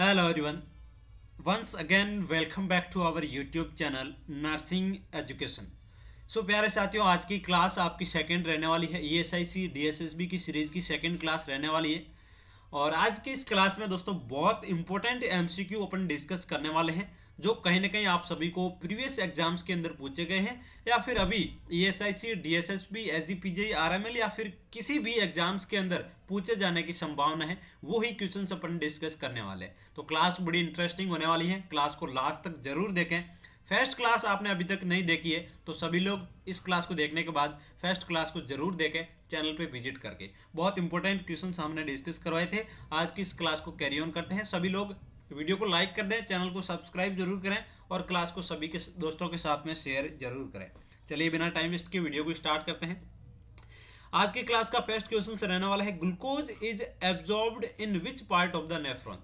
hello everyone once again welcome back to our YouTube channel nursing education so प्यारे साथियों आज की class आपकी सेकंड रहने वाली है E S I C D S S B की सीरीज़ की सेकंड क्लास रहने वाली है और आज की इस क्लास में दोस्तों बहुत इंपॉर्टेंट एम सी क्यू अपन डिस्कस करने वाले हैं जो कहीं ना कहीं आप सभी को प्रीवियस एग्जाम्स के अंदर पूछे गए हैं या फिर अभी E S I C D S S B S D P G R M L या फिर किसी भी एग्जाम्स के अंदर पूछे जाने की संभावना है वो ही क्वेश्चन अपन डिस्कस करने वाले हैं तो क्लास बड़ी इंटरेस्टिंग होने वाली है क्लास को लास्ट तक जरूर देखें फर्स्ट क्लास आपने अभी तक नहीं देखी है तो सभी लोग इस क्लास को देखने के बाद फर्स्ट क्लास को जरूर देखें चैनल पे विजिट करके बहुत इंपॉर्टेंट क्वेश्चन हमने डिस्कस करवाए थे आज की इस क्लास को कैरी ऑन करते हैं सभी लोग वीडियो को लाइक कर दें चैनल को सब्सक्राइब जरूर करें और क्लास को सभी के दोस्तों के साथ में शेयर जरूर करें चलिए बिना टाइम वेस्ट के वीडियो को स्टार्ट करते हैं आज की क्लास का फर्स्ट क्वेश्चन से रहने वाला है glucose is absorb in which part of the nephron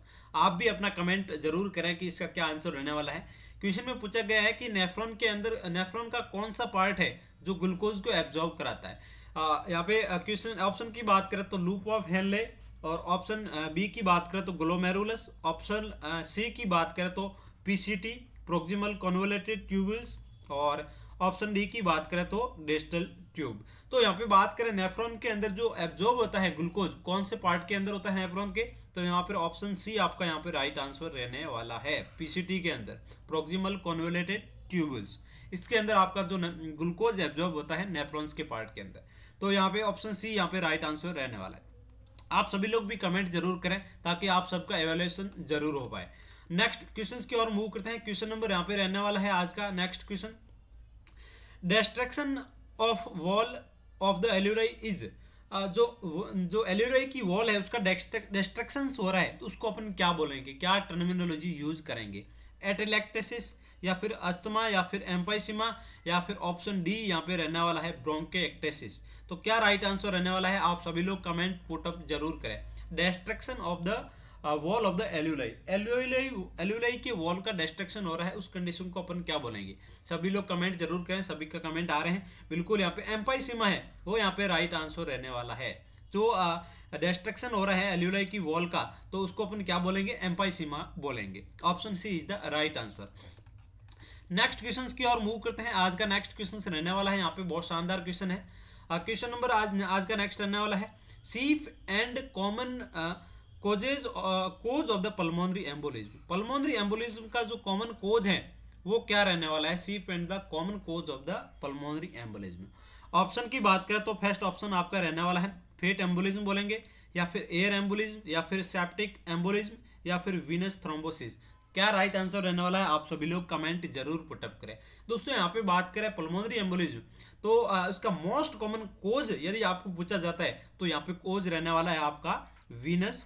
आप भी अपना कमेंट जरूर करें कि इसका क्या आंसर रहने वाला है क्वेश्चन में पूछा गया है कि नेफ्रॉन के अंदर नेफ्रॉन का कौन सा पार्ट है जो ग्लूकोज को एब्जॉर्ब कराता है यहाँ पे क्वेश्चन ऑप्शन की बात करें तो लूप ऑफ हेनले और ऑप्शन बी की बात करें तो ग्लोमेरुलस ऑप्शन सी की बात करें तो पीसीटी प्रोक्सिमल कॉन्वलेटेड ट्यूबल्स और ऑप्शन डी की बात करें तो डेस्टल ट्यूब तो यहाँ पे बात करें नेफ्रॉन के अंदर जो एब्जॉर्ब होता है ग्लूकोज कौन से पार्ट के अंदर होता है नेफ्रॉन के तो यहाँ पर ऑप्शन सी आपका यहाँ पे राइट आंसर रहने वाला है पीसीटी के अंदर प्रोक्सिमल कॉन्वलेटेड ट्यूबल्स इसके अंदर आपका जो ग्लूकोज एब्जॉर्ब होता है नेफ्रॉन्स के पार्ट के अंदर तो यहाँ पे ऑप्शन सी यहाँ पे राइट आंसर रहने वाला है आप सभी लोग भी कमेंट जरूर करें ताकि आप सबका एवेल्युएशन जरूर हो पाए नेक्स्ट क्वेश्चन की ओर मूव करते हैं क्वेश्चन नंबर यहाँ पे रहने वाला है आज का next question destruction of wall of the alveoli is जो जो एल्यूराई की वॉल है उसका डेस्ट्रक्शन हो रहा है तो उसको अपन क्या बोलेंगे क्या टर्मिनोलॉजी यूज करेंगे एटेलेक्टेसिस या फिर अस्थमा या फिर एम्पाइसिमा या फिर ऑप्शन डी यहाँ पे रहने वाला है ब्रोंकेक्टेसिस तो क्या राइट आंसर रहने वाला है आप सभी लोग कमेंट पुटअप जरूर करें destruction of the wall of the alveoli alveoli alveoli के वॉल का डिस्ट्रक्शन हो रहा है उस कंडीशन को अपन क्या बोलेंगे सभी लोग कमेंट जरूर करें सभी का कमेंट आ रहे हैं बिल्कुल यहाँ पे एम्पाई सीमा है वो यहाँ पे राइट आंसर रहने वाला है जो तो, डिस्ट्रक्शन uh, हो रहा है एल्यूलाई की वॉल का तो उसको अपन क्या बोलेंगे एम्पाई सीमा बोलेंगे option C is the right answer next question की ओर मूव करते हैं आज का नेक्स्ट क्वेश्चन रहने वाला है यहाँ पे बहुत शानदार क्वेश्चन है क्वेश्चन नंबर आज आज का नेक्स्ट आने वाला है chief and common causes cause of the pulmonary embolism pulmonary embolism का जो कॉमन कोज है वो क्या रहने वाला है chief and the common cause of the pulmonary embolism option की बात करें तो फर्स्ट ऑप्शन आपका रहने वाला है फेट एम्बोलिज्म बोलेंगे या फिर एयर एम्बोलिज्म या फिर सेप्टिक एम्बोलिज्म या फिर विनस थ्रोम्बोसिस क्या राइट आंसर रहने वाला है आप सभी लोग कमेंट जरूर पुटअप करें दोस्तों यहाँ पे बात करें पल्मोनरी एम्बोलिज्म तो इसका मोस्ट कॉमन कोज यदि आपको पूछा जाता है तो यहाँ पे कोज रहने वाला है आपका venous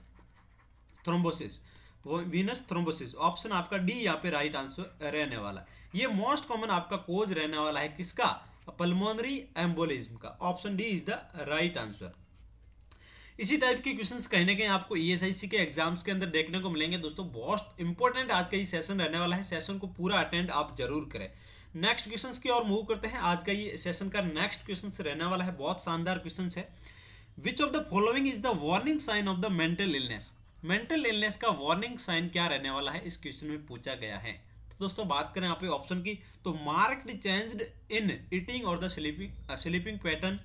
thrombosis venous thrombosis option आपका डी यहाँ पे राइट आंसर रहने वाला है ये मोस्ट कॉमन आपका कोज रहने वाला है किसका पल्मोनरी एम्बोलिज्म का option D is the right answer इसी टाइप के क्वेश्चंस कहीं के आपको ईएसआईसी e के एग्जाम्स के अंदर देखने को मिलेंगे दोस्तों बहुत इंपॉर्टेंट आज का ये सेशन रहने वाला है सेशन को पूरा अटेंड आप जरूर करें नेक्स्ट क्वेश्चंस की ओर मूव करते हैं आज का ये सेशन का नेक्स्ट क्वेश्चंस रहने वाला है बहुत शानदार क्वेश्चन है which of the following is the warning sign of the mental illness mental illness का वार्निंग साइन क्या रहने वाला है इस क्वेश्चन में पूछा गया है तो दोस्तों बात करें यहाँ पे ऑप्शन की तो मार्क्ड चेंज इन ईटिंग और द स्लीपिंग स्लीपिंग पैटर्न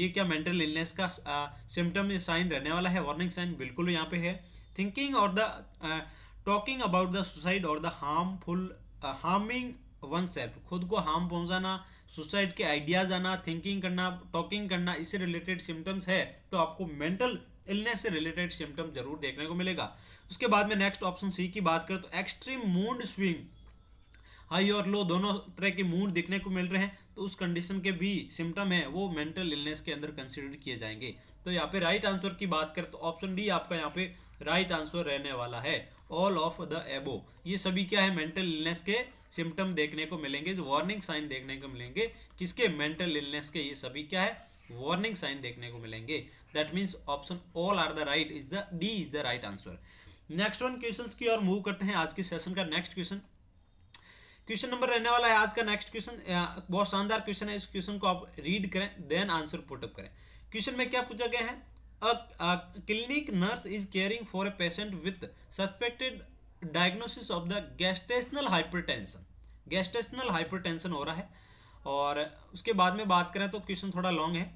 ये क्या मेंटल इलनेस का सिम्टम uh, साइन रहने वाला है वार्निंग साइन बिल्कुल यहाँ पे है थिंकिंग और the talking about the suicide और the harmful harming one self खुद को हार्म पहुंचाना सुसाइड के आइडियाज आना थिंकिंग करना टॉकिंग करना इससे रिलेटेड सिम्टम्स है तो आपको मेंटल इलनेस से रिलेटेड सिम्टम जरूर देखने को मिलेगा उसके बाद में नेक्स्ट ऑप्शन सी की बात करें तो एक्सट्रीम मूड स्विंग हाई और लो दोनों तरह के मूड देखने को मिल रहे हैं तो उस कंडीशन के भी सिम्टम है वो मेंटल इलनेस के अंदर कंसिडर किए जाएंगे तो यहाँ पे राइट आंसर की बात करें तो ऑप्शन डी आपका यहाँ पे राइट आंसर रहने वाला है ऑल ऑफ द एबो ये सभी क्या है मेंटल इलनेस के सिम्टम देखने को मिलेंगे जो वार्निंग साइन देखने को मिलेंगे किसके मेंटल इलनेस के ये सभी क्या है वार्निंग साइन देखने को मिलेंगे that means option all are the right is the D is the right answer next one question की ओर मूव करते हैं आज के सेशन का नेक्स्ट क्वेश्चन क्वेश्चन नंबर रहने वाला है आज का नेक्स्ट क्वेश्चन बहुत शानदार क्वेश्चन है इस क्वेश्चन को आप रीड करें देन आंसर पुटअप करें क्वेश्चन में क्या पूछा गया है clinic nurse is caring for a patient with suspected diagnosis of the gestational tension gestational hypertension हो रहा है और उसके बाद में बात करें तो क्वेश्चन थोड़ा लॉन्ग है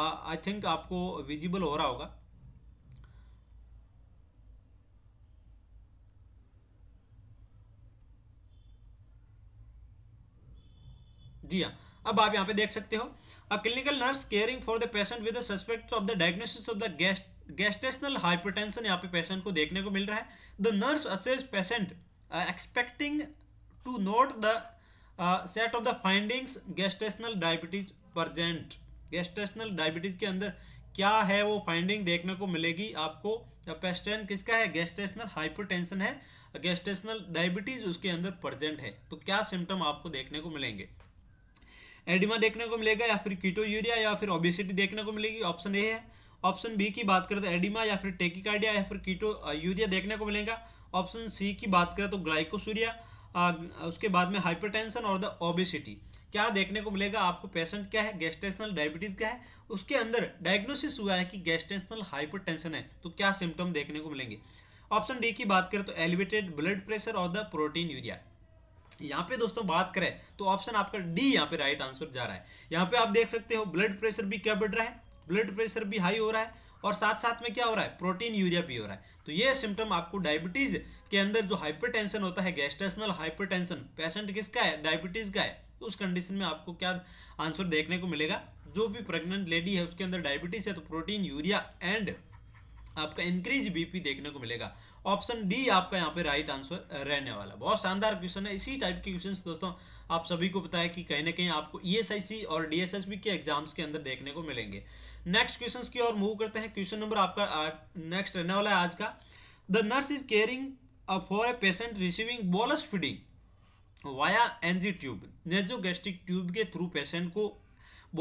आई थिंक आपको विजिबल हो रहा होगा जी हाँ अब आप यहाँ पे देख सकते हो a clinical nurse caring for the patient with suspect of the diagnosis of the gest gestational hypertension यहाँ पे पेशेंट को देखने को मिल रहा है the nurse assesses patient expecting to note the set of the findings gestational diabetes present gestational diabetes के अंदर क्या है वो फाइंडिंग देखने को मिलेगी आपको पेस्टेंट किसका है गेस्टेशनल हाइपरटेंशन है गेस्टेशनल डायबिटीज उसके अंदर प्रजेंट है तो क्या सिम्टम आपको देखने को मिलेंगे एडिमा देखने को मिलेगा या फिर कीटो यूरिया या फिर ओबेसिटी देखने को मिलेगी ऑप्शन ए है ऑप्शन बी की बात करें तो एडिमा या फिर टेकिकार्डिया या फिर कीटो यूरिया देखने को मिलेगा ऑप्शन सी की बात करें तो ग्लाइकोसूरिया उसके बाद में हाइपर और द ओबेसिटी क्या देखने को मिलेगा आपको पेशेंट क्या है गेस्टेशनल डायबिटीज क्या है उसके अंदर डायग्नोसिस हुआ है कि गैस्ट्रेशनल हाइपरटेंशन है तो क्या सिम्टम देखने को मिलेंगे ऑप्शन डी की बात करें तो एलिवेटेड ब्लड प्रेशर और द प्रोटीन यूरिया यहाँ पे दोस्तों बात करें तो ऑप्शन आपका डी यहाँ पे राइट आंसर जा रहा है यहाँ पे आप देख सकते हो ब्लड प्रेशर भी क्या बढ़ रहा है ब्लड प्रेशर भी हाई हो रहा है और साथ साथ में क्या हो रहा है प्रोटीन यूरिया भी हो रहा है तो ये सिम्टम आपको डायबिटीज के अंदर जो हाइपर होता है गैस्ट्रेशनल हाइपर पेशेंट किसका है डायबिटीज का है उस कंडीशन में आपको क्या आंसर देखने को मिलेगा जो भी प्रेग्नेंट लेडी है उसके अंदर डायबिटीज है तो प्रोटीन यूरिया एंड आपका इंक्रीज बीपी देखने को मिलेगा ऑप्शन डी आपका यहाँ पे राइट आंसर रहने वाला बहुत शानदार क्वेश्चन है इसी टाइप के क्वेश्चन दोस्तों आप सभी को पता है कि कहीं ना कहीं आपको ई e और डी के एग्जाम्स के अंदर देखने को मिलेंगे नेक्स्ट क्वेश्चन की ओर मूव करते हैं क्वेश्चन नंबर आपका नेक्स्ट रहने वाला है आज का the nurse is caring for a patient receiving bolus feeding via NG tube nasogastric tube के थ्रू पेशेंट को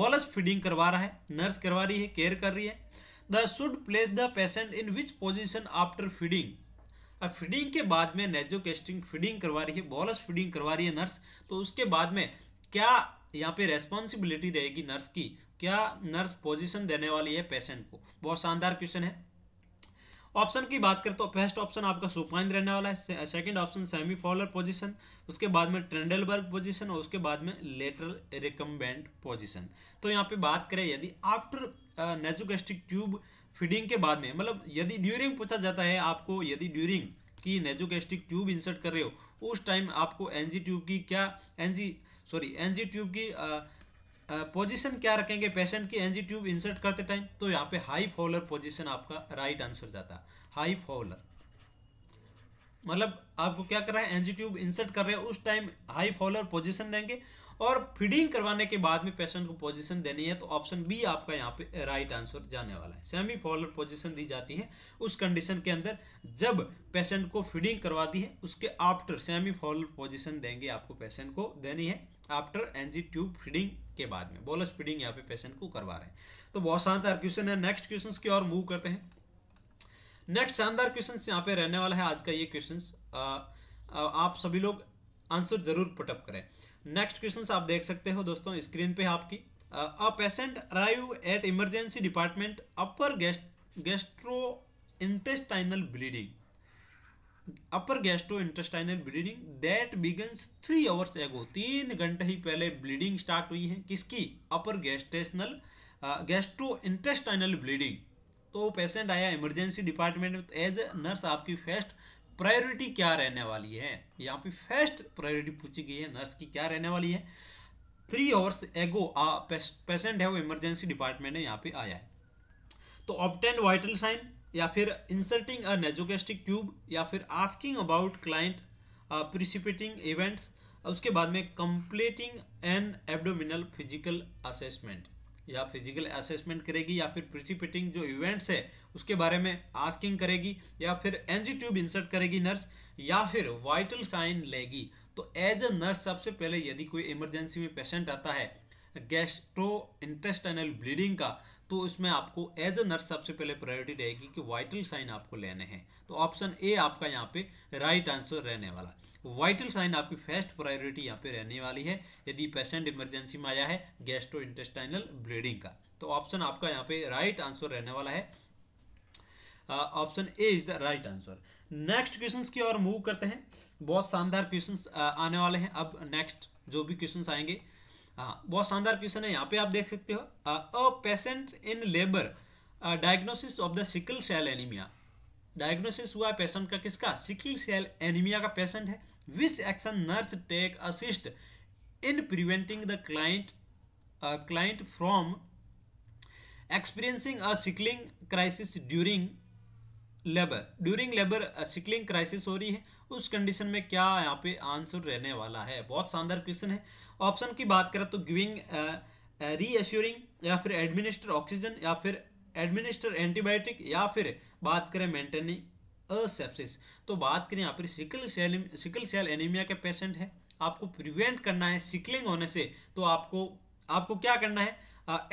बॉलस फीडिंग करवा रहा है नर्स करवा रही है केयर कर रही है the should place the patient in which position after feeding अब फीडिंग के बाद में नेजो कैस्टिंग फीडिंग करवा रही है बॉलस फीडिंग करवा रही है नर्स तो उसके बाद में क्या यहाँ पे रेस्पॉन्सिबिलिटी रहेगी नर्स की क्या नर्स पोजीशन देने वाली है पेशेंट को बहुत शानदार क्वेश्चन है ऑप्शन की बात करें तो फर्स्ट ऑप्शन आपका सुपाइन रहने वाला है second option semi Fowler position उसके बाद में ट्रेंडलबर्ग पोजीशन और उसके बाद में लेटरल रिकम्बेंट पोजीशन तो यहाँ पे बात करें यदि after nasogastric tube uh, feeding के बाद में मतलब यदि ड्यूरिंग पूछा जाता है आपको यदि ड्यूरिंग की नेजोगेस्टिक ट्यूब इंसर्ट कर रहे हो उस टाइम आपको एनजी ट्यूब की क्या एनजी सॉरी एनजी ट्यूब की पोजीशन क्या रखेंगे पेशेंट की एनजी ट्यूब इंसर्ट करते टाइम तो यहाँ पे हाई फॉलर पोजीशन आपका राइट आंसर जाता हाई फॉलर मतलब आपको क्या कर रहा है एनजी ट्यूब इंसर्ट कर रहे हैं उस टाइम हाई फॉलर पोजीशन देंगे और फीडिंग करवाने के बाद में पेशेंट को पोजीशन देनी है तो ऑप्शन बी आपका यहाँ पे राइट आंसर जाने वाला है सेमी फॉलर पोजीशन दी जाती है उस कंडीशन के अंदर जब पेशेंट को फीडिंग करवाती है उसके आफ्टर सेमी फॉलर पोजीशन देंगे आपको पेशेंट को देनी है आफ्टर एनजी ट्यूब फीडिंग के बाद में बोलस फीडिंग यहाँ पे पेशेंट को करवा रहे हैं तो बहुत शानदार क्वेश्चन है नेक्स्ट क्वेश्चन की ओर मूव करते हैं नेक्स्ट शानदार क्वेश्चन यहाँ पे रहने वाला है आज का ये क्वेश्चन आप सभी लोग आंसर जरूर पुटअप करें नेक्स्ट क्वेश्चन आप देख सकते हो दोस्तों स्क्रीन पे आपकी a patient arrive at emergency department upper gest gastrointestinal bleeding upper gastrointestinal bleeding that begins three hours ago तीन घंटे ही पहले ब्लीडिंग स्टार्ट हुई है किसकी upper gestational gastrointestinal bleeding तो पेशेंट आया emergency department as as nurse आपकी first priority क्या रहने वाली है यहाँ पे फर्स्ट प्रायोरिटी पूछी गई है नर्स की क्या रहने वाली है थ्री आवर्स एगो पेशेंट है वो इमरजेंसी डिपार्टमेंट में यहाँ पे आया है तो ऑप्टेन वाइटल साइन या फिर इंसर्टिंग अ नेजोकेस्टिक ट्यूब या फिर asking about client precipitating events उसके बाद में completing an abdominal physical assessment या फिजिकल असेसमेंट करेगी या फिर प्रिसिपिटिंग जो इवेंट्स है उसके बारे में आस्किंग करेगी या फिर एनजी ट्यूब इंसर्ट करेगी नर्स या फिर वाइटल साइन लेगी तो एज अ नर्स सबसे पहले यदि कोई इमरजेंसी में पेशेंट आता है गैस्ट्रो इंटेस्टाइनल ब्लीडिंग का तो इसमें आपको एज ए नर्स सबसे पहले प्रायोरिटी रहेगी कि वाइटल साइन आपको लेने हैं तो ऑप्शन ए आपका यहाँ पे राइट आंसर रहने वाला वाइटल साइन आपकी फर्स्ट प्रायोरिटी यहाँ पे रहने वाली है यदि पेशेंट इमरजेंसी में आया है गैस्ट्रो इंटेस्टाइनल ब्लीडिंग का तो ऑप्शन आपका यहाँ पे राइट आंसर रहने वाला है option A is the right answer next question की ओर मूव करते हैं बहुत शानदार क्वेश्चन आने वाले हैं अब नेक्स्ट जो भी क्वेश्चन आएंगे हाँ, बहुत शानदार क्वेश्चन है यहाँ पे आप देख सकते हो a patient in labour diagnosis of the sickle cell anaemia diagnosis हुआ पेशेंट का किसका सिकल सेल एनीमिया का पेशेंट है which action nurse take assist in preventing the client client from experiencing a sickling crisis during labour during labour sickling crisis हो रही है उस condition में क्या यहाँ पे आंसर रहने वाला है बहुत शानदार क्वेश्चन है ऑप्शन की बात करें तो गिविंग रीअश्योरिंग या फिर एडमिनिस्टर ऑक्सीजन या फिर एडमिनिस्टर एंटीबायोटिक या फिर बात करें मेंटेनिंग असेप्सिस तो बात करें यहाँ पर sickle cell sickle cell anaemia के पेशेंट है आपको प्रिवेंट करना है सिकलिंग होने से तो आपको आपको क्या करना है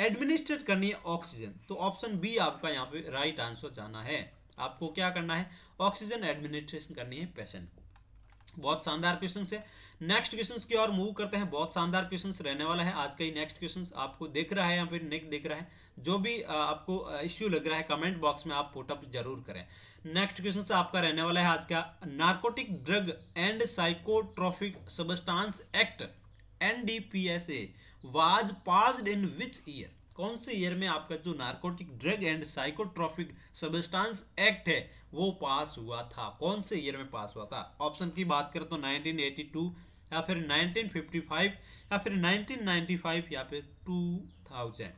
एडमिनिस्ट्रेट करनी है ऑक्सीजन तो ऑप्शन बी आपका यहाँ पे राइट आंसर जाना है आपको क्या करना है ऑक्सीजन एडमिनिस्ट्रेशन करनी है पेशेंट को बहुत शानदार क्वेश्चन है नेक्स्ट क्वेश्चन की ओर मूव करते हैं बहुत शानदार क्वेश्चन रहने वाला है आज का ही नेक्स्ट क्वेश्चन आपको देख रहा है या फिर नेक देख रहा है जो भी आपको इश्यू लग रहा है कमेंट बॉक्स में आप पुटअप जरूर करें नेक्स्ट क्वेश्चन आपका रहने वाला है आज का narcotic drug and psychotropic substance act NDPSA was passed in which year कौन से ईयर में आपका जो narcotic drug and psychotropic substance act है वो पास हुआ था कौन से ईयर में पास हुआ था ऑप्शन की बात करें तो 1982 या फिर 1955 या फिर 1995 या फिर 2000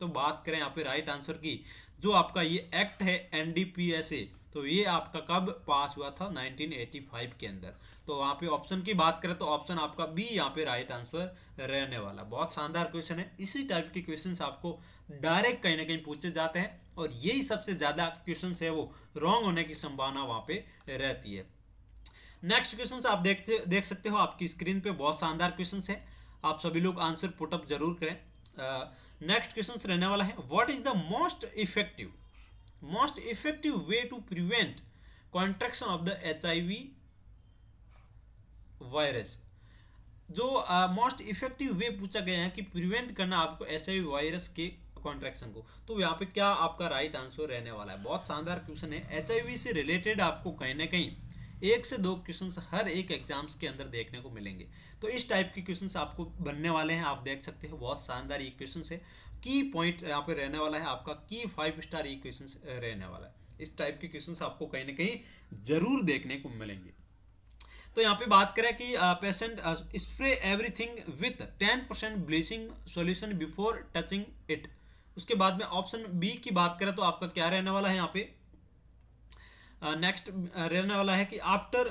तो बात करें यहाँ पे राइट आंसर की जो आपका ये एक्ट है एनडीपीएसए तो ये आपका कब पास हुआ था 1985 के अंदर तो वहाँ पे ऑप्शन की बात करें तो ऑप्शन आपका बी यहाँ पे राइट आंसर रहने वाला बहुत शानदार क्वेश्चन है इसी टाइप के क्वेश्चंस आपको डायरेक्ट कहीं ना कहीं पूछे जाते हैं और यही सबसे ज़्यादा क्वेश्चंस है वो रॉन्ग होने की संभावना वहाँ पे रहती है नेक्स्ट क्वेश्चन आप देखते देख सकते हो आपकी स्क्रीन पे बहुत शानदार क्वेश्चन है आप सभी लोग आंसर पुटअप जरूर करें नेक्स्ट क्वेश्चन रहने वाला है what is the most effective most effective way to prevent contraction of the H I V virus जो मोस्ट इफेक्टिव वे पूछा गया है कि प्रिवेंट करना आपको ऐसे वायरस के कॉन्ट्रैक्शन को तो यहाँ पे क्या आपका राइट आंसर रहने वाला है बहुत शानदार क्वेश्चन है एच से रिलेटेड आपको कहीं ना कहीं एक से दो क्वेश्चन हर एक एग्जाम्स के अंदर देखने को मिलेंगे तो इस टाइप के क्वेश्चन आपको बनने वाले हैं आप देख सकते हो बहुत शानदार ये क्वेश्चन है की पॉइंट यहाँ पे रहने वाला है आपका की फाइव स्टार ये क्वेश्चन रहने वाला है इस टाइप के क्वेश्चन आपको कहीं ना कहीं जरूर देखने को मिलेंगे तो यहाँ पे बात करें कि patient spray everything with ten percent bleaching solution before touching it उसके बाद में ऑप्शन बी की बात करें तो आपका क्या रहने वाला है यहाँ पे नेक्स्ट रहने वाला है कि आफ्टर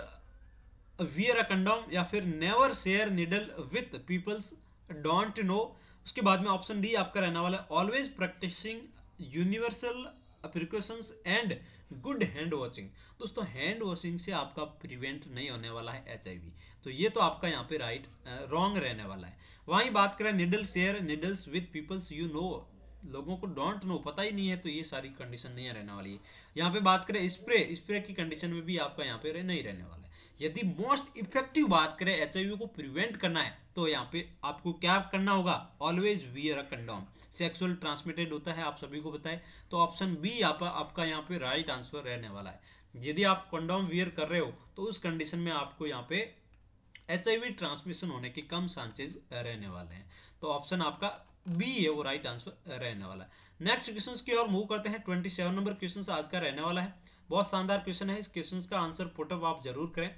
वियर अ कंडोम या फिर never share needle with peoples don't know उसके बाद में ऑप्शन डी आपका रहने वाला है always practising universal precautions and good hand washing दोस्तों हैंड वॉशिंग से आपका प्रिवेंट नहीं होने वाला है एच तो ये तो आपका यहाँ पे राइट रॉन्ग रहने वाला है वहीं बात करें needle share needles with peoples you know लोगों को डोंट नो पता ही नहीं है तो ये सारी कंडीशन नहीं रहने वाली है यहाँ पे बात करें स्प्रे स्प्रे की कंडीशन में भी आपका यहाँ पे नहीं रहने वाला है यदि मोस्ट इफेक्टिव बात करें एच को प्रिवेंट करना है तो यहाँ पे आपको क्या करना होगा always wear a condom sexual transmitted होता है आप सभी को बताए तो ऑप्शन बी यहाँ पर आपका यहाँ पे राइट आंसर रहने वाला है यदि आप कंडोम वियर कर रहे हो तो उस कंडीशन में आपको यहाँ पे एच ट्रांसमिशन होने के कम चांसेज रहने वाले हैं तो ऑप्शन आपका बी है वो राइट आंसर रहने वाला है नेक्स्ट क्वेश्चन की ओर मूव करते हैं ट्वेंटी सेवन नंबर क्वेश्चन आज का रहने वाला है बहुत शानदार क्वेश्चन है इस क्वेश्चन का आंसर पुटअप आप जरूर करें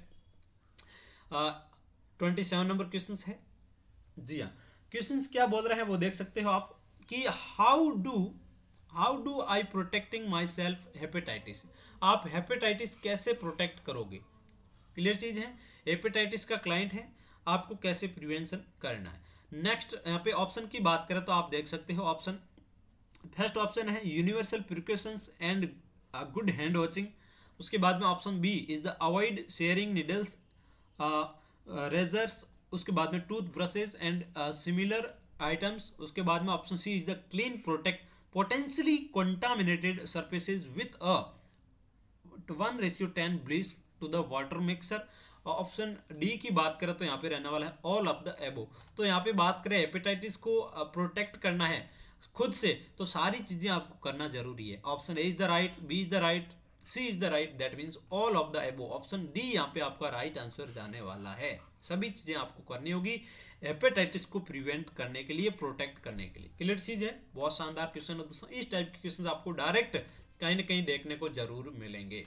ट्वेंटी सेवन नंबर क्वेश्चन है जी हाँ क्वेश्चन क्या बोल रहे हैं वो देख सकते हो आप कि how do how do I protecting myself hepatitis आप हेपेटाइटिस कैसे प्रोटेक्ट करोगे क्लियर चीज़ है हेपेटाइटिस का क्लाइंट है आपको कैसे प्रिवेंशन करना है नेक्स्ट यहाँ पे ऑप्शन की बात करें तो आप देख सकते हो ऑप्शन फर्स्ट ऑप्शन है universal precautions and good hand washing उसके बाद में option B is the avoid sharing needles razors uh, उसके बाद में toothbrushes and similar items उसके बाद में option C is the clean protect potentially contaminated surfaces with a one ratio ten bleach to the water mixer option D की बात करें तो यहाँ पे रहने वाला है ऑल ऑफ द एबो तो यहाँ पे बात करें हेपेटाइटिस को प्रोटेक्ट uh, करना है खुद से तो सारी चीज़ें आपको करना जरूरी है option A is the right B is the right C is the right that means all of the above option D यहाँ पे आपका राइट आंसर जाने वाला है सभी चीज़ें आपको करनी होगी हेपेटाइटिस को प्रिवेंट करने के लिए प्रोटेक्ट करने के लिए क्लियर चीज़ है बहुत शानदार क्वेश्चन है दोस्तों इस टाइप के क्वेश्चन आपको डायरेक्ट कहीं ना कहीं देखने को जरूर मिलेंगे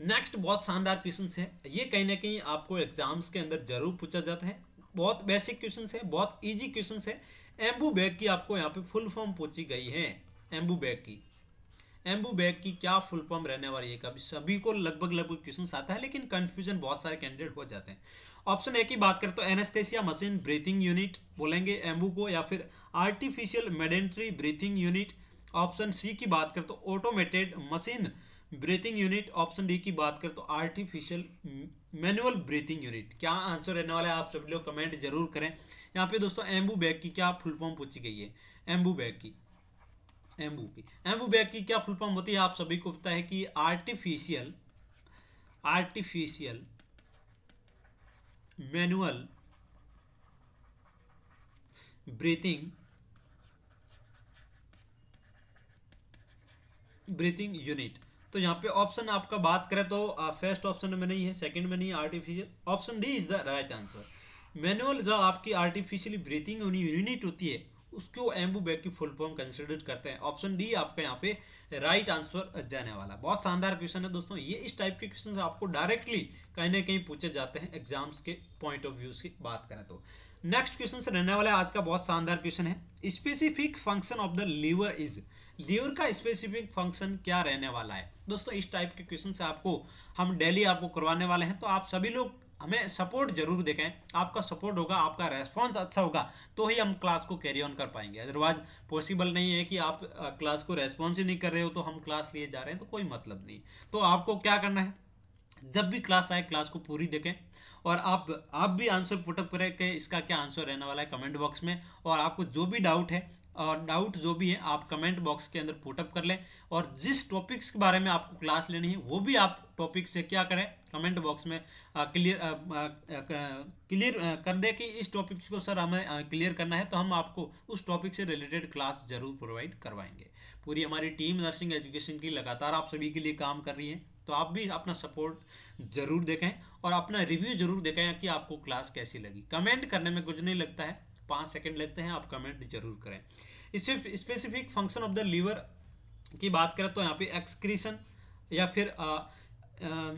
नेक्स्ट बहुत शानदार क्वेश्चन है ये कहीं ना कहीं आपको एग्जाम्स के अंदर जरूर पूछा जाता है बहुत बेसिक क्वेश्चन है बहुत ईजी क्वेश्चन है एम्बू बैग की आपको यहाँ पे फुल फॉर्म पूछी गई है एम्बू बैग की एम्बू बैग की क्या फुल फॉर्म रहने वाली है कभी सभी को लगभग लगभग क्वेश्चन आता है लेकिन कंफ्यूजन बहुत सारे कैंडिडेट हो जाते हैं ऑप्शन ए की बात करें तो एनेस्थेसिया मशीन ब्रीथिंग यूनिट बोलेंगे एम्बू को या फिर artificial mandatory breathing unit option C की बात करें तो automated machine breathing unit option D की बात करें तो आर्टिफिशियल मैनुअल ब्रीथिंग यूनिट क्या आंसर रहने वाला है आप सभी लोग कमेंट जरूर करें यहाँ पे दोस्तों एम्बू बैग की क्या फुल फॉर्म पूछी गई है एम्बू बैग की एम्बू की एम्बू बैग की क्या फुल फॉर्म होती है आप सभी को पता है कि artificial artificial manual breathing breathing unit तो यहाँ पे ऑप्शन आपका बात करें तो फर्स्ट ऑप्शन में नहीं है सेकंड में नहीं artificial option D is the right answer manual जो आपकी आर्टिफिशियल ब्रीथिंग यूनिट होती है उसको एम्बू बैग की फुल फॉर्म कंसिडर करते हैं ऑप्शन डी आपका यहाँ पे राइट आंसर जाने वाला बहुत शानदार क्वेश्चन है दोस्तों ये इस टाइप के क्वेश्चन आपको डायरेक्टली कहीं ना कहीं पूछे जाते हैं एग्जाम्स के पॉइंट ऑफ व्यू की बात करें तो नेक्स्ट क्वेश्चन से रहने वाला आज का बहुत शानदार क्वेश्चन है specific function of the liver is liver का स्पेसिफिक फंक्शन क्या रहने वाला है दोस्तों इस टाइप के क्वेश्चन से आपको हम डेली आपको करवाने वाले हैं तो आप सभी लोग हमें सपोर्ट जरूर देखें आपका सपोर्ट होगा आपका रेस्पॉन्स अच्छा होगा तो ही हम क्लास को कैरी ऑन कर पाएंगे अदरवाइज पॉसिबल नहीं है कि आप क्लास को रेस्पॉन्स ही नहीं कर रहे हो तो हम क्लास लिए जा रहे हैं तो कोई मतलब नहीं तो आपको क्या करना है जब भी क्लास आए क्लास को पूरी देखें और आप आप भी आंसर पुटअप करें कि इसका क्या आंसर रहने वाला है कमेंट बॉक्स में और आपको जो भी डाउट है और डाउट जो भी है आप कमेंट बॉक्स के अंदर पुटअप कर लें और जिस टॉपिक्स के बारे में आपको क्लास लेनी है वो भी आप टॉपिक से क्या करें कमेंट बॉक्स में क्लियर क्लियर कर दे कि इस टॉपिक को सर हमें क्लियर करना है तो हम आपको उस टॉपिक से रिलेटेड क्लास जरूर प्रोवाइड करवाएंगे पूरी हमारी टीम नर्सिंग एजुकेशन की लगातार आप सभी के लिए काम कर रही है तो आप भी अपना सपोर्ट ज़रूर देखें और अपना रिव्यू ज़रूर देखें कि आपको क्लास कैसी लगी कमेंट करने में कुछ नहीं लगता है पाँच सेकंड लेते हैं आप कमेंट जरूर करें इससे specific function of the liver की बात करें तो यहाँ पे एक्सक्रीशन या फिर आ, आ,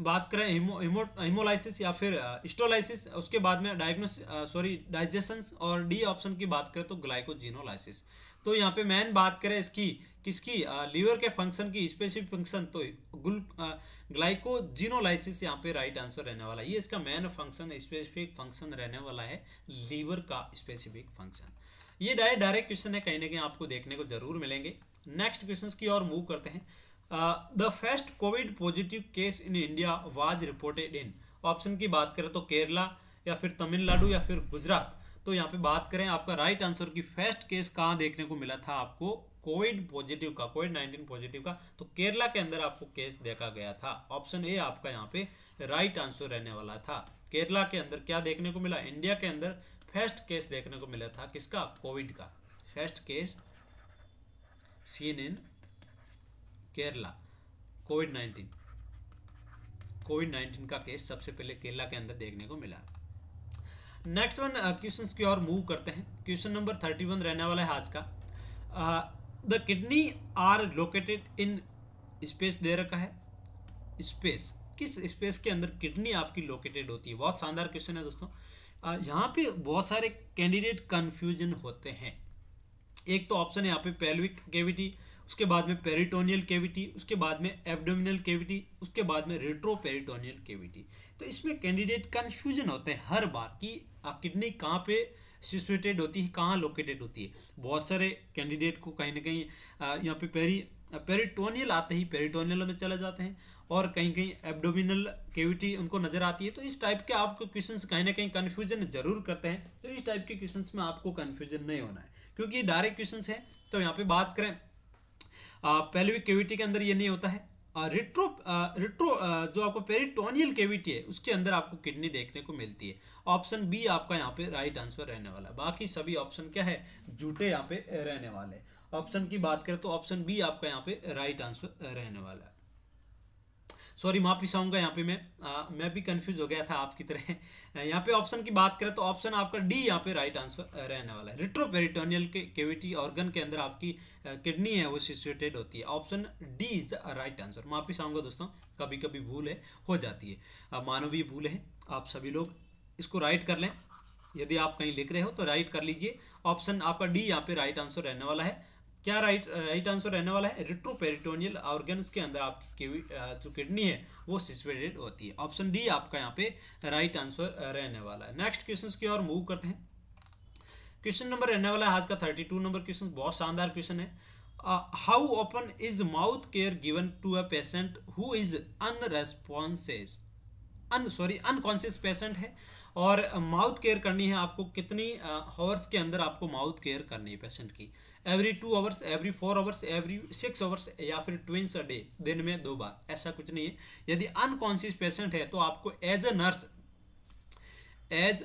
बात करें हिमो हिमो हिमोलाइसिस या फिर स्टोलाइसिस उसके बाद में डायग्नोस सॉरी डाइजेशन और डी ऑप्शन की बात करें तो ग्लाइकोजिनोलाइसिस तो यहाँ पे मेन बात करें इसकी किसकी लीवर के फंक्शन की स्पेसिफिक फंक्शन तो गुल ग्लाइकोजिनोलाइसिस यहाँ पे राइट आंसर रहने वाला है ये इसका मेन फंक्शन स्पेसिफिक फंक्शन रहने वाला है लीवर का स्पेसिफिक फंक्शन ये डायरेक्ट क्वेश्चन है कहीं ना कहीं आपको देखने को जरूर मिलेंगे नेक्स्ट क्वेश्चन की ओर मूव करते हैं the uh, the first covid positive case in india was reported in option की बात करें तो केरला या फिर तमिलनाडु या फिर गुजरात तो यहाँ पे बात करें आपका राइट आंसर की फर्स्ट केस कहाँ देखने को मिला था आपको कोविड पॉजिटिव का कोविड नाइन्टीन पॉजिटिव का तो केरला के अंदर आपको केस देखा गया था ऑप्शन ए आपका यहाँ पे राइट आंसर रहने वाला था केरला के अंदर क्या देखने को मिला इंडिया के अंदर फर्स्ट केस देखने को मिला था किसका कोविड का first case seen in Kerala COVID nineteen COVID nineteen का केस सबसे पहले केरला के अंदर देखने को मिला नेक्स्ट वन क्वेश्चंस की ओर मूव करते हैं क्वेश्चन नंबर थर्टी वन रहने वाला है आज का the kidney are located in space दे रखा है स्पेस किस स्पेस के अंदर किडनी आपकी लोकेटेड होती है बहुत शानदार क्वेश्चन है दोस्तों uh, यहाँ पे बहुत सारे कैंडिडेट कन्फ्यूजन होते हैं एक तो ऑप्शन है यहाँ पे पेल्विक केविटी उसके बाद में पेरिटोनियल केविटी उसके बाद में एब्डोमिनल केविटी उसके बाद में रेट्रोपेरिटोनियल केविटी तो इसमें कैंडिडेट कन्फ्यूजन होते हैं हर बार कि किडनी कहाँ पे सिचुएटेड होती है कहाँ लोकेटेड होती है बहुत सारे कैंडिडेट को कहीं ना कहीं यहाँ पे पेरी पेरिटोनियल आते ही पेरिटोनियल में चले जाते हैं और कहीं कहीं एब्डोमिनल केविटी उनको नजर आती है तो इस टाइप के आपको क्वेश्चन कहीं ना कहीं कन्फ्यूजन जरूर करते हैं तो इस टाइप के क्वेश्चन में आपको कन्फ्यूजन नहीं होना है क्योंकि ये डायरेक्ट क्वेश्चन है तो यहाँ पे बात करें पेल्विक केविटी के अंदर ये नहीं होता है रिट्रो रिट्रो जो आपको पेरिटोनियल केविटी है उसके अंदर आपको किडनी देखने को मिलती है ऑप्शन बी आपका यहाँ पे राइट आंसर रहने वाला है बाकी सभी ऑप्शन क्या है झूठे यहाँ पे रहने वाले ऑप्शन की बात करें तो ऑप्शन बी आपका यहाँ पे राइट आंसर रहने वाला है सॉरी माफी चाहूँगा यहाँ पे मैं आ, मैं भी कंफ्यूज हो गया था आपकी तरह यहाँ पे ऑप्शन की बात करें तो ऑप्शन आपका डी यहाँ पे राइट आंसर रहने वाला है रिट्रोपेरिटोनियल के, केविटी ऑर्गन के अंदर आपकी किडनी है वो सिचुएटेड होती है option D is the right answer माफी चाहूँगा दोस्तों कभी कभी भूल है हो जाती है मानवीय भूल है आप सभी लोग इसको राइट कर लें यदि आप कहीं लिख रहे हो तो राइट कर लीजिए ऑप्शन आपका डी यहाँ पे राइट आंसर रहने वाला है क्या राइट राइट आंसर रहने वाला है रिट्रोपेरिटोनियल ऑर्गन्स के अंदर आपकी uh, जो किडनी है वो सिचुएटेड होती है ऑप्शन डी आपका यहाँ पे राइट आंसर uh, रहने वाला है नेक्स्ट क्वेश्चन की ओर मूव करते हैं क्वेश्चन नंबर रहने वाला है आज का थर्टी टू नंबर क्वेश्चन बहुत शानदार क्वेश्चन है how open is mouth care given to a patient who is unresponsive un sorry unconscious patient है और माउथ केयर करनी है आपको कितनी हॉर्स uh, के अंदर आपको माउथ केयर करनी है पेशेंट की every two hours every four hours every six hours या फिर ट्विंस अ डे दिन में दो बार ऐसा कुछ नहीं है यदि अनकॉन्सियस पेशेंट है तो आपको as a nurse as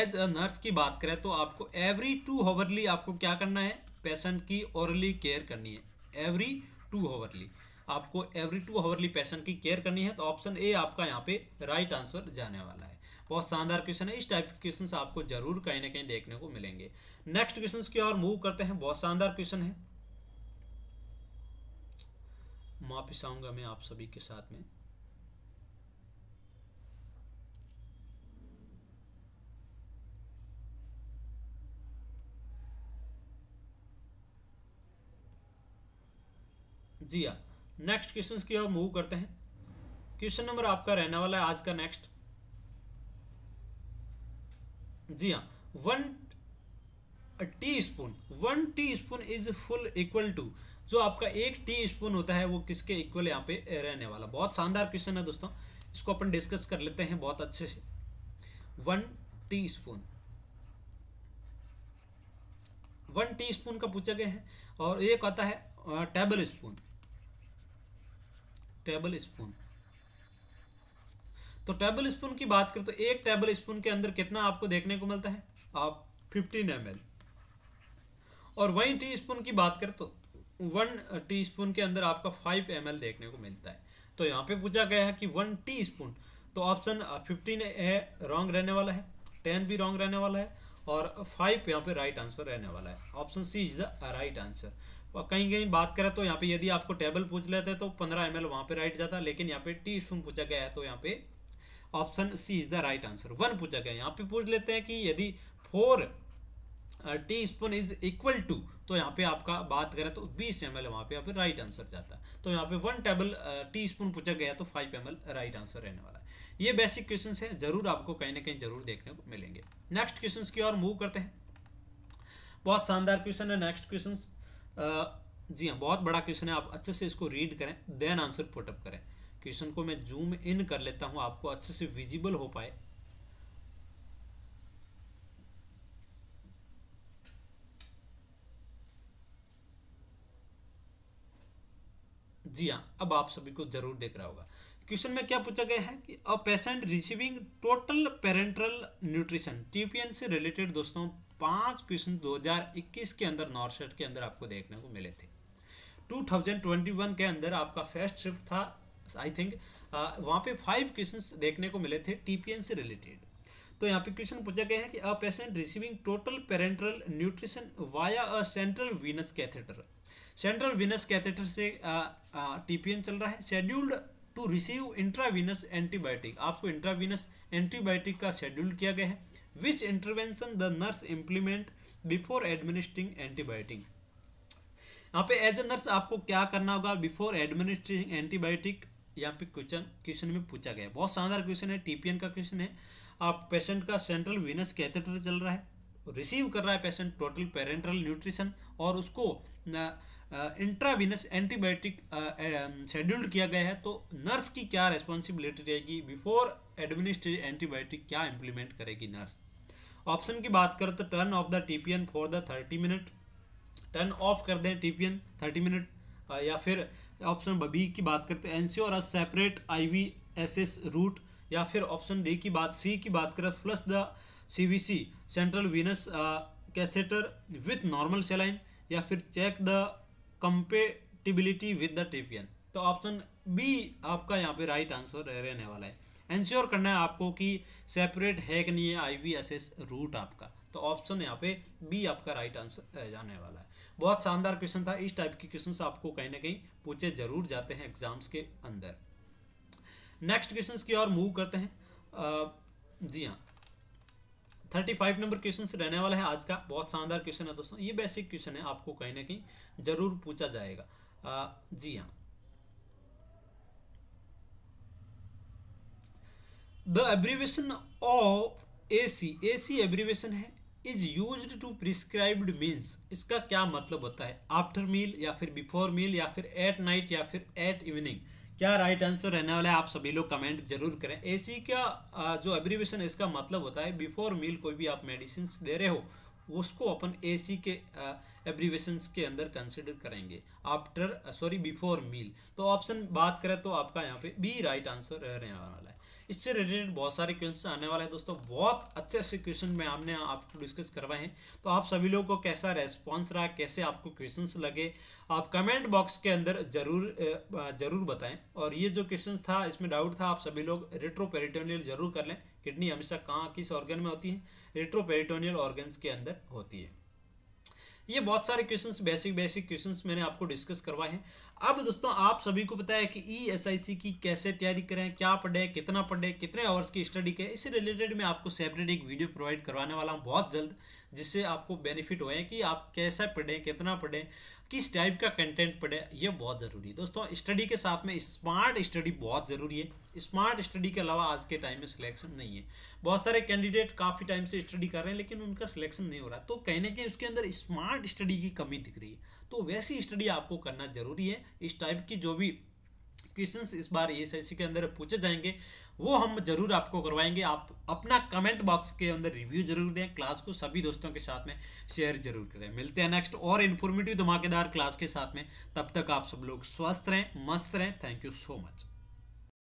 as a nurse की बात करें तो आपको एवरी टू हावरली आपको क्या करना है पेशेंट की ओरली केयर करनी है एवरी टू हावरली आपको एवरी टू आवरली पेशेंट की केयर करनी है तो ऑप्शन ए आपका यहाँ पे राइट आंसर जाने वाला है बहुत शानदार क्वेश्चन है इस टाइप के क्वेश्चन आपको जरूर कहीं ना कहीं देखने को मिलेंगे नेक्स्ट क्वेश्चन की ओर मूव करते हैं बहुत शानदार क्वेश्चन है माफी चाहूंगा मैं आप सभी के साथ में जी हाँ नेक्स्ट क्वेश्चन की ओर मूव करते हैं क्वेश्चन नंबर आपका रहने वाला है आज का नेक्स्ट जी हाँ one teaspoon one teaspoon is full equal to जो आपका एक टी स्पून होता है वो किसके इक्वल यहाँ पे रहने वाला बहुत शानदार क्वेश्चन है दोस्तों इसको अपन डिस्कस कर लेते हैं बहुत अच्छे से one teaspoon one teaspoon का पूछा गया है और ये कहता है टेबल स्पून टेबल स्पून तो टेबल स्पून की बात करें तो एक टेबल स्पून के अंदर कितना आपको देखने को मिलता है आप फिफ्टीन एम और वहीं टी स्पून की बात करें तो वन टी स्पून के अंदर आपका फाइव एम देखने को मिलता है तो यहाँ पे पूछा गया है कि वन टी स्पून तो ऑप्शन फिफ्टीन है रॉन्ग रहने वाला है टेन भी रॉन्ग रहने वाला है और फाइव यहाँ पे राइट आंसर रहने वाला है option C is the right answer कहीं कहीं बात करें तो यहाँ पे यदि आपको टेबल पूछ लेते तो पंद्रह एम एल वहाँ पर राइट जाता लेकिन यहाँ पे टी स्पून पूछा गया है तो यहाँ पे option C is the right answer one पूछा गया यहाँ पे पूछ लेते हैं कि यदि four teaspoon is equal to तो यहाँ पे आपका बात करें तो 20 एम एल वहाँ पे यहाँ पे राइट आंसर जाता है तो यहाँ पे वन टेबल टी स्पून पूछा गया तो 5 एम एल राइट आंसर रहने वाला है ये बेसिक क्वेश्चन है जरूर आपको कहीं ना कहीं जरूर देखने को मिलेंगे नेक्स्ट क्वेश्चन की ओर मूव करते हैं बहुत शानदार क्वेश्चन है नेक्स्ट क्वेश्चन जी हाँ बहुत बड़ा क्वेश्चन है आप अच्छे से इसको रीड करें देन आंसर पुटअप करें क्वेश्चन को मैं जूम इन कर लेता हूँ आपको अच्छे से विजिबल हो पाए जी हाँ अब आप सभी को जरूर देख रहा होगा क्वेश्चन में क्या पूछा गया है कि a patient receiving total parenteral nutrition TPN से रिलेटेड दोस्तों पांच क्वेश्चन 2021 के अंदर नॉर्थ सेट के अंदर आपको देखने को मिले थे 2021 के अंदर आपका फर्स्ट शिफ्ट था आई थिंक वहां पे फाइव क्वेश्चन देखने को मिले थे टीपीएन से रिलेटेड तो यहाँ पे क्वेश्चन पूछा गया है कि a patient receiving total parenteral nutrition via a central venous catheter central venous catheter से टीपीएन चल रहा है scheduled to receive intravenous antibiotic आपको इंट्रावीनस एंटीबायोटिक का शेड्यूल किया गया है which intervention the nurse implement before administering antibiotic यहाँ पे एज ए नर्स आपको क्या करना होगा बिफोर एडमिनिस्ट्रिंग एंटीबायोटिक यहाँ पे क्वेश्चन क्वेश्चन में पूछा गया बहुत शानदार क्वेश्चन है टीपीएन का क्वेश्चन है आप पेशेंट का सेंट्रल वीनस कैथेटर चल रहा है रिसीव कर रहा है पेशेंट टोटल पेरेंट्रल न्यूट्रिशन और उसको न, इंट्राविनस एंटीबायोटिक शेड्यूल्ड किया गया है तो नर्स की क्या रेस्पॉन्सिबिलिटी रहेगी बिफोर एडमिनिस्ट्रेट एंटीबायोटिक क्या इंप्लीमेंट करेगी नर्स ऑप्शन की बात करें तो turn off the TPN for the thirty minute turn off कर दें टीपीएन थर्टी मिनट या फिर ऑप्शन बी की बात करते हैं एनसीओर सेपरेट आई रूट या फिर ऑप्शन डी की बात सी की बात करें plus the C central venous catheter with normal saline या फिर check the compatibility with the TPN तो ऑप्शन बी आपका यहाँ पे राइट आंसर रहने वाला है एंश्योर करना है आपको कि सेपरेट है कि नहीं है I V S S route आपका तो ऑप्शन यहाँ पे बी आपका राइट आंसर रह जाने वाला है बहुत शानदार क्वेश्चन था इस टाइप के क्वेश्चन आपको कहीं ना कहीं पूछे जरूर जाते हैं एग्जाम्स के अंदर नेक्स्ट क्वेश्चन की ओर मूव करते हैं आ, जी हाँ थर्टी फाइव नंबर क्वेश्चन से रहने वाला है आज का बहुत शानदार क्वेश्चन है दोस्तों ये बेसिक क्वेश्चन है आपको कहीं ना कहीं जरूर पूछा जाएगा आ, जी हाँ the abbreviation of A C A C abbreviation है is use to prescribed meals इसका क्या मतलब होता है आफ्टर मील या फिर बिफोर मील या फिर एट नाइट या फिर एट इवनिंग क्या राइट आंसर रहने वाला है आप सभी लोग कमेंट जरूर करें ऐसी का जो एब्रीवेशन इसका मतलब होता है बिफोर मील कोई भी आप मेडिसिन दे रहे हो उसको अपन एसी के एब्रीवेशन के अंदर कंसिडर करेंगे आफ्टर सॉरी बिफोर मील तो ऑप्शन बात करें तो आपका यहाँ पे बी राइट आंसर रहने वाला है इससे रिलेटेड बहुत सारे क्वेश्चन आने वाले हैं दोस्तों बहुत अच्छे अच्छे क्वेश्चन में हमने आपको डिस्कस करवाए हैं तो आप सभी लोगों को कैसा रेस्पॉन्स रहा कैसे आपको क्वेश्चन लगे आप कमेंट बॉक्स के अंदर जरूर जरूर बताएं और ये जो क्वेश्चन था इसमें डाउट था आप सभी लोग रेट्रोपेरिटोनियल जरूर कर लें किडनी हमेशा कहाँ किस ऑर्गन में होती है रेट्रोपेरिटोनियल ऑर्गन्स के अंदर होती है ये बहुत सारे क्वेश्चंस बेसिक बेसिक क्वेश्चंस मैंने आपको डिस्कस करवाए हैं अब दोस्तों आप सभी को पता है कि ई एस आई सी की कैसे तैयारी करें क्या पढ़े कितना पढ़े कितने आवर्स की स्टडी करें इससे रिलेटेड मैं आपको सेपरेट एक वीडियो प्रोवाइड करवाने वाला हूँ बहुत जल्द जिससे आपको बेनिफिट होए कि आप कैसे पढ़ें कितना पढ़ें किस टाइप का कंटेंट पढ़ें ये बहुत ज़रूरी है दोस्तों स्टडी के साथ में स्मार्ट स्टडी बहुत ज़रूरी है स्मार्ट स्टडी के अलावा आज के टाइम में सिलेक्शन नहीं है बहुत सारे कैंडिडेट काफ़ी टाइम से स्टडी कर रहे हैं लेकिन उनका सिलेक्शन नहीं हो रहा तो कहने के उसके अंदर स्मार्ट स्टडी की कमी दिख रही है तो वैसी स्टडी आपको करना ज़रूरी है इस टाइप की जो भी क्वेश्चंस इस बार एस के अंदर पूछे जाएंगे वो हम जरूर आपको करवाएंगे आप अपना कमेंट बॉक्स के अंदर रिव्यू जरूर दें क्लास को सभी दोस्तों के साथ में शेयर जरूर करें मिलते हैं नेक्स्ट और इन्फॉर्मेटिव धमाकेदार क्लास के साथ में तब तक आप सब लोग स्वस्थ रहें मस्त रहें थैंक यू सो मच